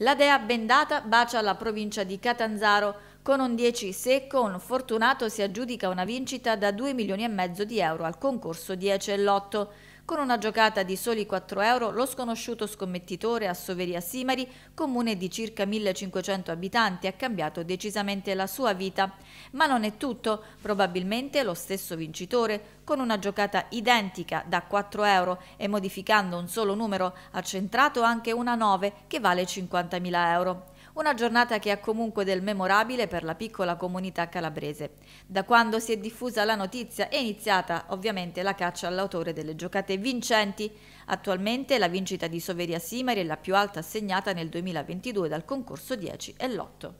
La dea bendata bacia la provincia di Catanzaro con un 10 secco, un fortunato si aggiudica una vincita da 2 milioni e mezzo di euro al concorso 10 e lotto. Con una giocata di soli 4 euro, lo sconosciuto scommettitore a Soveria Simari, comune di circa 1500 abitanti, ha cambiato decisamente la sua vita. Ma non è tutto, probabilmente lo stesso vincitore, con una giocata identica da 4 euro e modificando un solo numero, ha centrato anche una 9 che vale 50.000 euro. Una giornata che ha comunque del memorabile per la piccola comunità calabrese. Da quando si è diffusa la notizia è iniziata ovviamente la caccia all'autore delle giocate vincenti. Attualmente la vincita di Soveria Simari è la più alta assegnata nel 2022 dal concorso 10 e l'8.